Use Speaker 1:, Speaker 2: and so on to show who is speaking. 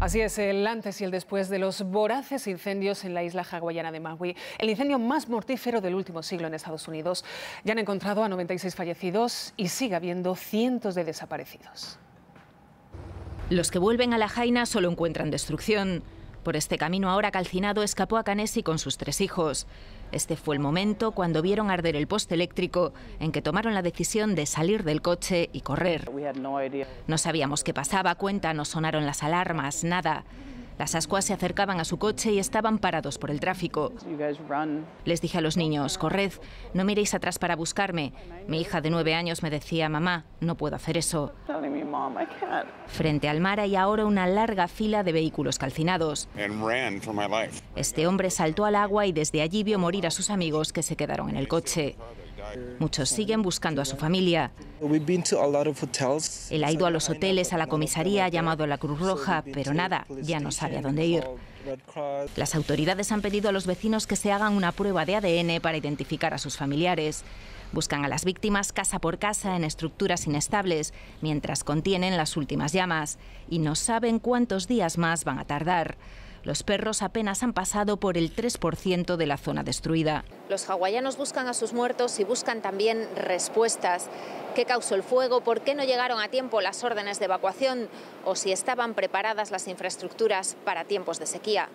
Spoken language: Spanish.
Speaker 1: Así es, el antes y el después de los voraces incendios en la isla hawaiana de Maui. El incendio más mortífero del último siglo en Estados Unidos. Ya han encontrado a 96 fallecidos y sigue habiendo cientos de desaparecidos.
Speaker 2: Los que vuelven a la Jaina solo encuentran destrucción. Por este camino ahora calcinado escapó a Canesi con sus tres hijos. Este fue el momento cuando vieron arder el poste eléctrico en que tomaron la decisión de salir del coche y correr. No sabíamos qué pasaba, cuenta, no sonaron las alarmas, nada. Las ascuas se acercaban a su coche y estaban parados por el tráfico. Les dije a los niños, corred, no miréis atrás para buscarme. Mi hija de nueve años me decía, mamá, no puedo hacer eso. Frente al mar hay ahora una larga fila de vehículos calcinados. Este hombre saltó al agua y desde allí vio morir a sus amigos que se quedaron en el coche. Muchos siguen buscando a su familia. Él ha ido a los hoteles, a la comisaría, ha llamado a la Cruz Roja, pero nada, ya no sale sabía dónde ir. Las autoridades han pedido a los vecinos que se hagan una prueba de ADN para identificar a sus familiares. Buscan a las víctimas casa por casa en estructuras inestables, mientras contienen las últimas llamas, y no saben cuántos días más van a tardar. Los perros apenas han pasado por el 3% de la zona destruida. Los hawaianos buscan a sus muertos y buscan también respuestas. ¿Qué causó el fuego? ¿Por qué no llegaron a tiempo las órdenes de evacuación? ¿O si estaban preparadas las infraestructuras para tiempos de sequía?